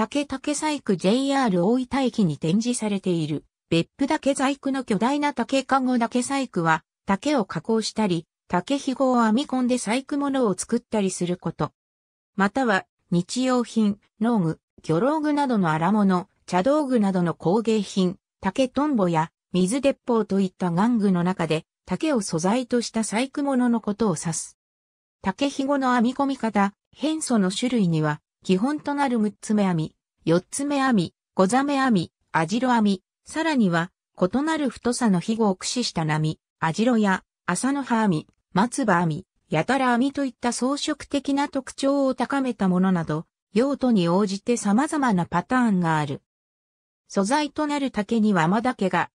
竹竹細工 JR 大分駅に展示されている、別府竹細工の巨大な竹籠竹細工は、竹を加工したり、竹ひごを編み込んで細工物を作ったりすること。または、日用品、農具、魚老具などの荒物、茶道具などの工芸品、竹とんぼや水鉄砲といった玩具の中で、竹を素材とした細工物のことを指す。竹ひごの編み込み方、変素の種類には、基本となる6つ目編み、4つ目編み、小座目編み、アジロ編み、さらには、異なる太さの庇護を駆使した波、アジロや、麻の葉編み、松葉編み、やたら編みといった装飾的な特徴を高めたものなど、用途に応じて様々なパターンがある。素材となる竹には甘竹が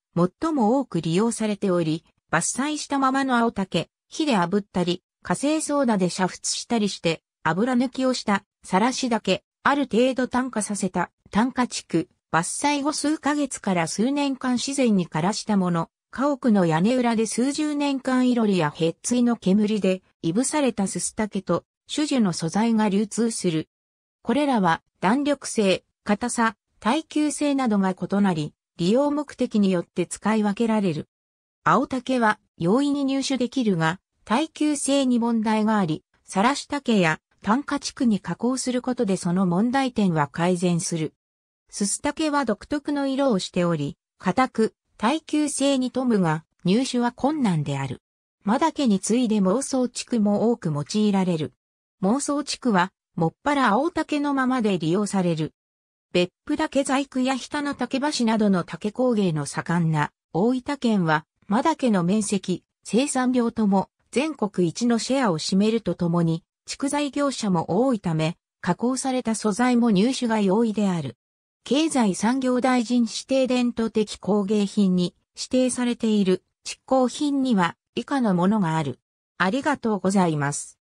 最も多く利用されており、伐採したままの青竹、火で炙ったり、火星ソーダで煮沸したりして、油抜きをしたさらしだけ、ある程度炭化させた、炭化地区、伐採後数ヶ月から数年間自然に枯らしたもの、家屋の屋根裏で数十年間いろりやへっついの煙で、いぶされたすすたけと、種樹の素材が流通する。これらは、弾力性、硬さ、耐久性などが異なり、利用目的によって使い分けられる。青竹は容易に入手できるが、耐久性に問題があり、晒し竹や炭化地区に加工することでその問題点は改善する。すすたけは独特の色をしており、硬く、耐久性に富むが、入手は困難である。まだけに次いで妄想地区も多く用いられる。妄想地区は、もっぱら青竹のままで利用される。別府竹細工や田の竹橋などの竹工芸の盛んな大分県は、まだけの面積、生産量とも全国一のシェアを占めるとともに、蓄材業者も多いため、加工された素材も入手が容易である。経済産業大臣指定伝統的工芸品に指定されている、蓄光品には以下のものがある。ありがとうございます。